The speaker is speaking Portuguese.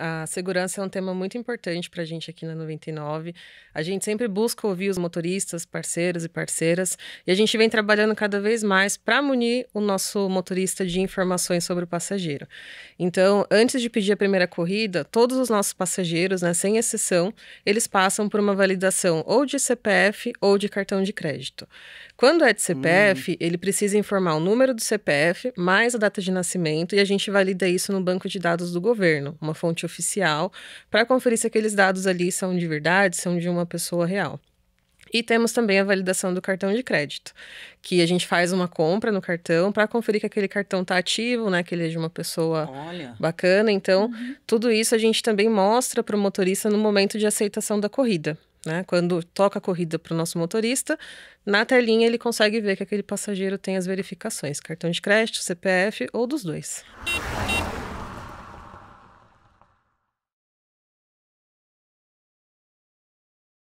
A segurança é um tema muito importante para a gente aqui na 99. A gente sempre busca ouvir os motoristas, parceiros e parceiras, e a gente vem trabalhando cada vez mais para munir o nosso motorista de informações sobre o passageiro. Então, antes de pedir a primeira corrida, todos os nossos passageiros, né, sem exceção, eles passam por uma validação ou de CPF ou de cartão de crédito. Quando é de CPF, hum. ele precisa informar o número do CPF mais a data de nascimento e a gente valida isso no banco de dados do governo, uma fonte oficial para conferir se aqueles dados ali são de verdade, são de uma pessoa real. E temos também a validação do cartão de crédito, que a gente faz uma compra no cartão para conferir que aquele cartão está ativo, né? Que ele é de uma pessoa Olha. bacana. Então, uhum. tudo isso a gente também mostra para o motorista no momento de aceitação da corrida. Né? Quando toca a corrida para o nosso motorista, na telinha ele consegue ver que aquele passageiro tem as verificações, cartão de crédito, CPF ou dos dois.